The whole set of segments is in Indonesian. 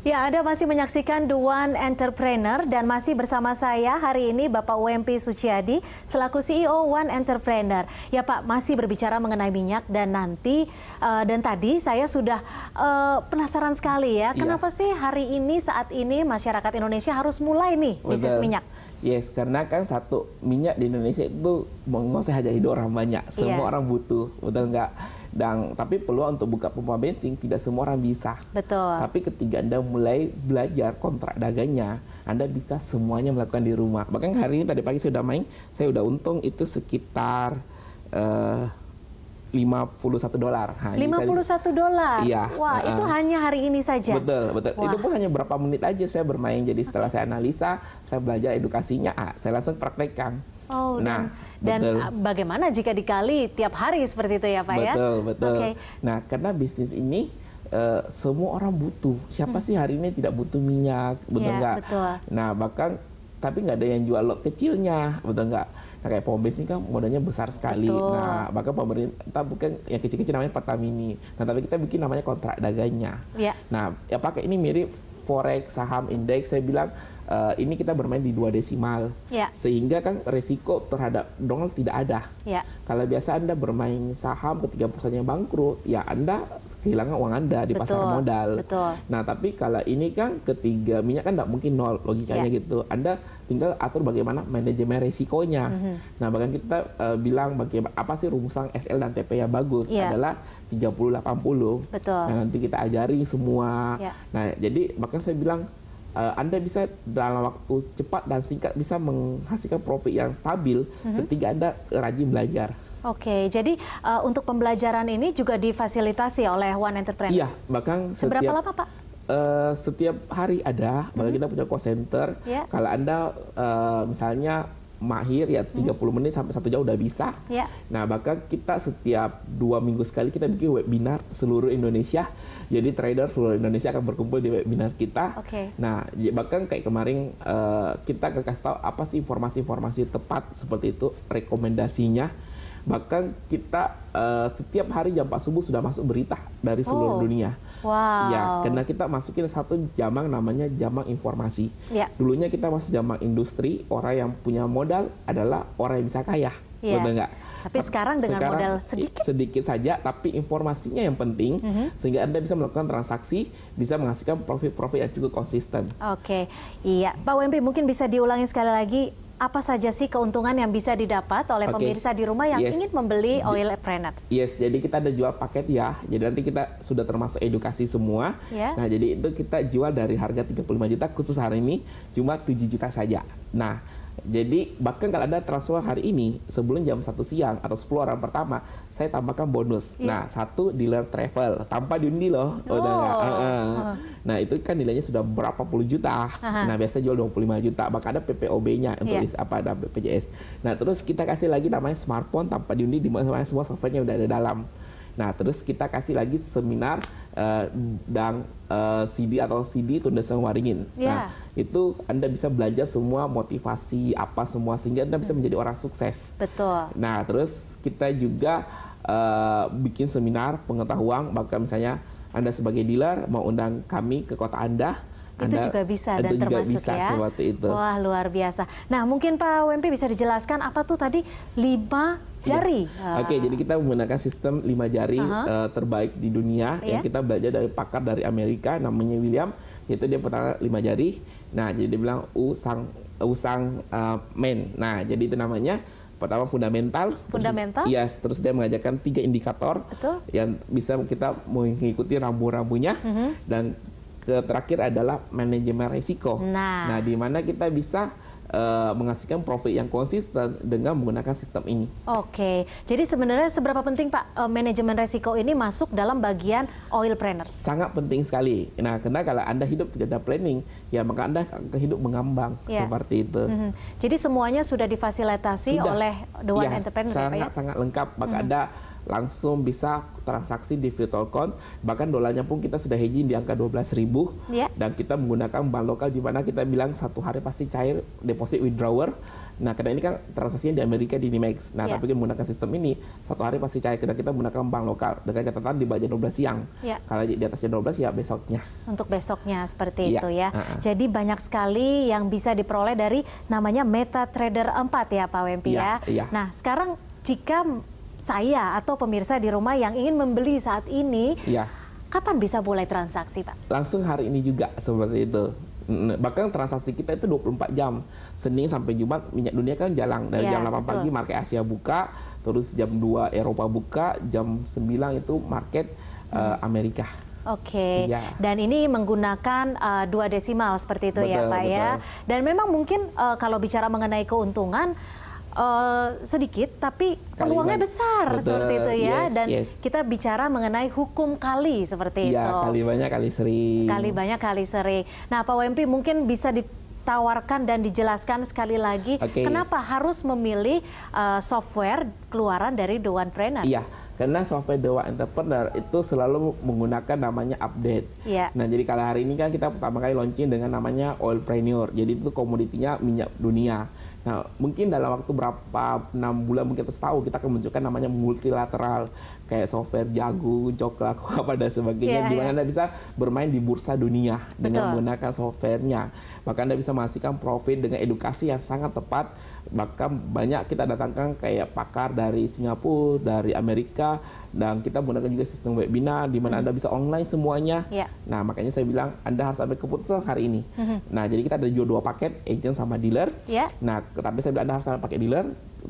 Ya, Anda masih menyaksikan The One Entrepreneur dan masih bersama saya hari ini Bapak UMP Suciadi selaku CEO One Entrepreneur. Ya Pak, masih berbicara mengenai minyak dan nanti uh, dan tadi saya sudah uh, penasaran sekali ya, iya. kenapa ya. sih hari ini saat ini masyarakat Indonesia harus mulai nih bisnis Betul. minyak? Yes, karena kan satu minyak di Indonesia itu menguasai hajat hidup orang banyak, iya. semua yeah. orang butuh, betul enggak. Dan tapi peluang untuk buka pompa bensin tidak semua orang bisa. Betul. Tapi ketika Anda mulai belajar kontrak dagangnya, Anda bisa semuanya melakukan di rumah. Bahkan hari ini tadi pagi saya sudah main, saya sudah untung itu sekitar uh, 51 dolar. Nah, 51 dolar. Iya. Wah, uh, itu hanya hari ini saja. Betul, betul. Wah. Itu pun hanya berapa menit aja saya bermain. Jadi setelah saya analisa, saya belajar edukasinya, ah, saya langsung praktekkan. Oh, nah, dan, betul. dan bagaimana jika dikali tiap hari seperti itu ya, Pak betul, ya? Betul, betul. Okay. Nah, karena bisnis ini uh, semua orang butuh. Siapa hmm. sih hari ini tidak butuh minyak, betul ya, nggak? Betul. Nah, bahkan tapi nggak ada yang jual lot kecilnya, betul nggak? Nah, kayak pom bensin kan modalnya besar sekali. Betul. Nah, maka pemerintah bukan yang kecil-kecil namanya Pertamini. Nah, tapi kita bikin namanya kontrak dagangnya. Ya. Nah, ya pakai ini mirip forex, saham, indeks. Saya bilang uh, ini kita bermain di dua desimal ya. sehingga kan resiko terhadap dongel tidak ada ya. kalau biasa anda bermain saham ketika perusahaannya bangkrut ya anda kehilangan uang anda di betul, pasar modal betul. nah tapi kalau ini kan ketiga minyak kan tidak mungkin nol logikanya ya. gitu anda tinggal atur bagaimana manajemen resikonya mm -hmm. nah bahkan kita uh, bilang bagaimana apa sih rumusan SL dan TP yang bagus ya. adalah 30 80 betul nah nanti kita ajari semua ya. nah jadi bahkan saya bilang uh, Anda bisa dalam waktu cepat dan singkat bisa menghasilkan profit yang stabil mm-hmm. ketika Anda rajin belajar. Oke, jadi uh, untuk pembelajaran ini juga difasilitasi oleh One Entrepreneur. Iya, bahkan seberapa lama Pak? Uh, setiap hari ada, mm-hmm. kita punya call center. Yeah. Kalau Anda uh, misalnya mahir ya 30 hmm. menit sampai satu jam udah bisa. Ya. Nah, bahkan kita setiap dua minggu sekali kita bikin webinar seluruh Indonesia. Jadi trader seluruh Indonesia akan berkumpul di webinar kita. Okay. Nah, ya bahkan kayak kemarin uh, kita akan kasih tahu apa sih informasi-informasi tepat seperti itu rekomendasinya Bahkan kita uh, setiap hari jam 4 subuh sudah masuk berita dari seluruh oh. dunia. Iya, wow. Ya, karena kita masukin satu jamang namanya jamang informasi. Ya. Dulunya kita masuk jamang industri, orang yang punya modal adalah orang yang bisa kaya. Ya. Betul enggak? Tapi sekarang dengan sekarang, modal sedikit sedikit saja, tapi informasinya yang penting mm -hmm. sehingga anda bisa melakukan transaksi, bisa menghasilkan profit-profit yang cukup konsisten. Oke, okay. iya, Pak Wempi mungkin bisa diulangi sekali lagi apa saja sih keuntungan yang bisa didapat oleh okay. pemirsa di rumah yang yes. ingin membeli oil planet? Yes, jadi kita ada jual paket ya. Jadi nanti kita sudah termasuk edukasi semua. Yeah. Nah, jadi itu kita jual dari harga 35 juta khusus hari ini cuma 7 juta saja. Nah, jadi bahkan kalau ada transfer hari ini sebelum jam 1 siang atau 10 orang pertama, saya tambahkan bonus. Yeah. Nah, satu dealer travel tanpa diundi loh. Oh. Udah uh -uh. Nah, itu kan nilainya sudah berapa puluh juta. -huh. Nah, biasanya jual 25 juta, bahkan ada PPOB-nya untuk yeah. apa ada BPJS. Nah, terus kita kasih lagi namanya smartphone tanpa diundi di mana semua softwarenya udah ada dalam. Nah, terus kita kasih lagi seminar uh, eh, dan uh, eh, CD atau CD Tundasan Waringin. Yeah. Nah, itu Anda bisa belajar semua motivasi apa semua sehingga Anda bisa hmm. menjadi orang sukses. Betul. Nah, terus kita juga uh, bikin seminar pengetahuan bahkan misalnya Anda sebagai dealer mau undang kami ke kota Anda itu Anda, juga bisa dan juga termasuk bisa ya. itu. Wah luar biasa. Nah mungkin Pak Wempi bisa dijelaskan apa tuh tadi lima jari. Ya. Oke, okay, jadi kita menggunakan sistem lima jari uh -huh. uh, terbaik di dunia yeah. yang iya. kita belajar dari pakar dari Amerika namanya William, Itu dia pertama lima jari. Nah, jadi dia bilang usang usang uh, eh, men. Nah, jadi itu namanya pertama fundamental fundamental terus, yes terus dia mengajarkan tiga indikator Betul. yang bisa kita mengikuti rambu-rambunya uh-huh. dan terakhir adalah manajemen risiko nah, nah di mana kita bisa uh, eh, menghasilkan profit yang konsisten dengan menggunakan sistem ini. Oke, jadi sebenarnya seberapa penting Pak uh, manajemen resiko ini masuk dalam bagian oil planner? Sangat penting sekali. Nah, karena kalau Anda hidup tidak ada planning, ya maka Anda kehidup mengambang yeah. seperti itu. Mm -hmm. Jadi semuanya sudah difasilitasi sudah. oleh Dewan ya, Entrepreneur sangat, ya Pak? Ya? Sangat-sangat lengkap, maka mm -hmm. Anda langsung bisa transaksi di virtual account bahkan dolarnya pun kita sudah hedging di angka ribu yeah. dan kita menggunakan bank lokal di mana kita bilang satu hari pasti cair deposit withdrawer nah karena ini kan transaksinya di Amerika di Nimex nah yeah. tapi kita menggunakan sistem ini satu hari pasti cair karena kita menggunakan bank lokal dengan catatan di bawah 12 siang yeah. kalau di atas jam 12 ya besoknya untuk besoknya seperti yeah. itu ya uh -huh. jadi banyak sekali yang bisa diperoleh dari namanya MetaTrader 4 ya Pak Wempi yeah. ya yeah. Iya. nah sekarang jika saya atau pemirsa di rumah yang ingin membeli saat ini, ya. kapan bisa mulai transaksi, Pak? Langsung hari ini juga seperti itu. Bahkan transaksi kita itu 24 jam. Senin sampai Jumat minyak dunia kan jalan dari ya, jam 8 betul. pagi market Asia buka, terus jam 2 Eropa buka, jam 9 itu market hmm. uh, Amerika. Oke, okay. ya. dan ini menggunakan uh, dua desimal seperti itu ya, betul, ya Pak betul. ya. Dan memang mungkin uh, kalau bicara mengenai keuntungan, Uh, sedikit tapi peluangnya besar Betul. seperti itu ya yes, dan yes. kita bicara mengenai hukum kali seperti ya, itu. kali banyak kali seri Kali banyak kali seri Nah, Pak WMP mungkin bisa ditawarkan dan dijelaskan sekali lagi okay. kenapa harus memilih uh, software keluaran dari The One Iya, karena software The One Entrepreneur itu selalu menggunakan namanya update. iya Nah, jadi kalau hari ini kan kita pertama kali launching dengan namanya Oilpreneur. Jadi itu komoditinya minyak dunia. Nah, mungkin dalam waktu berapa enam bulan mungkin atau setahun kita akan menunjukkan namanya multilateral kayak software jago, coklat, apa dan sebagainya, yeah, di mana yeah. anda bisa bermain di bursa dunia Betul. dengan menggunakan softwarenya. Maka anda bisa menghasilkan profit dengan edukasi yang sangat tepat. Maka banyak kita datangkan kayak pakar dari Singapura, dari Amerika, dan kita menggunakan juga sistem webinar di mana hmm. Anda bisa online semuanya. Ya. Nah, makanya saya bilang Anda harus ambil keputusan hari ini. Hmm. Nah, jadi kita ada jual dua paket, agent sama dealer. Ya. Nah, tapi saya bilang Anda harus pakai dealer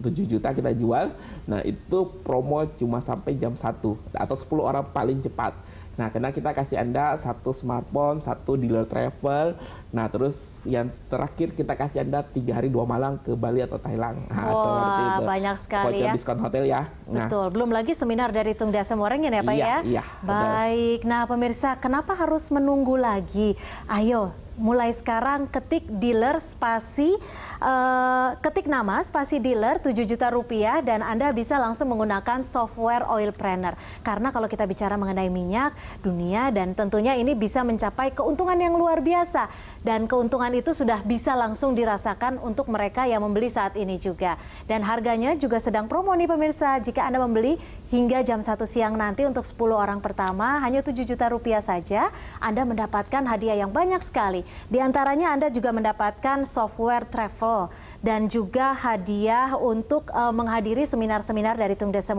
7 juta kita jual. Nah, itu promo cuma sampai jam 1 atau 10 orang paling cepat. Nah, karena kita kasih Anda satu smartphone, satu dealer travel. Nah, terus yang terakhir kita kasih Anda tiga hari dua malam ke Bali atau Thailand. Nah, Wah, itu. banyak sekali Voucher ya. diskon hotel ya. Nah. Betul, belum lagi seminar dari Tung Dasa Moreng ya Pak iya, ya? Iya, Baik, nah pemirsa kenapa harus menunggu lagi? Ayo, mulai sekarang ketik dealer spasi uh, ketik nama spasi dealer 7 juta rupiah dan Anda bisa langsung menggunakan software oil planner. Karena kalau kita bicara mengenai minyak dunia dan tentunya ini bisa mencapai keuntungan yang luar biasa dan keuntungan itu sudah bisa langsung dirasakan untuk mereka yang membeli saat ini juga. Dan harganya juga sedang promo nih pemirsa. Jika Anda membeli hingga jam 1 siang nanti untuk 10 orang pertama hanya 7 juta rupiah saja Anda mendapatkan hadiah yang banyak sekali. Di antaranya Anda juga mendapatkan software travel dan juga hadiah untuk uh, menghadiri seminar-seminar dari Tung Desa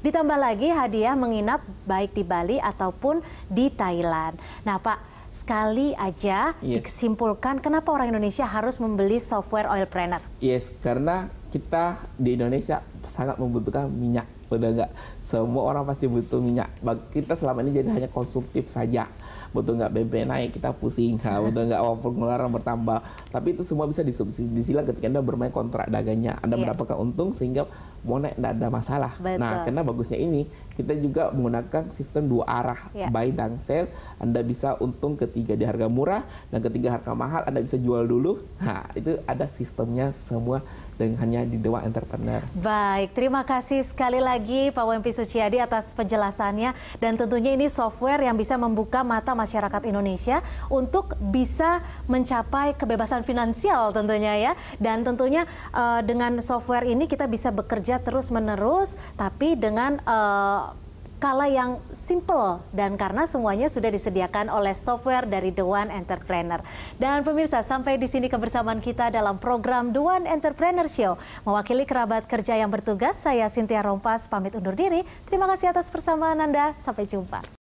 Ditambah lagi hadiah menginap baik di Bali ataupun di Thailand. Nah, Pak sekali aja yes. disimpulkan kenapa orang Indonesia harus membeli software oil planner? Yes, karena kita di Indonesia sangat membutuhkan minyak udah nggak semua orang pasti butuh minyak kita selama ini jadi hanya konsumtif saja butuh nggak BBM naik kita pusing ha, iya. butuh nggak uang pengeluaran bertambah tapi itu semua bisa disubsidi sila ketika anda bermain kontrak dagangnya anda yeah. mendapatkan untung sehingga mau naik tidak ada masalah Betul. nah karena bagusnya ini kita juga menggunakan sistem dua arah yeah. buy dan sell anda bisa untung ketiga di harga murah dan ketiga harga mahal anda bisa jual dulu nah itu ada sistemnya semua dengan hanya di Dewa Entrepreneur. Baik, terima kasih sekali lagi Pak Wempi Suciadi atas penjelasannya dan tentunya ini software yang bisa membuka mata masyarakat Indonesia untuk bisa mencapai kebebasan finansial tentunya ya dan tentunya uh, dengan software ini kita bisa bekerja terus-menerus tapi dengan uh, kala yang simple dan karena semuanya sudah disediakan oleh software dari The One Entrepreneur. Dan pemirsa, sampai di sini kebersamaan kita dalam program The One Entrepreneur Show. Mewakili kerabat kerja yang bertugas, saya Sintia Rompas pamit undur diri. Terima kasih atas persamaan Anda. Sampai jumpa.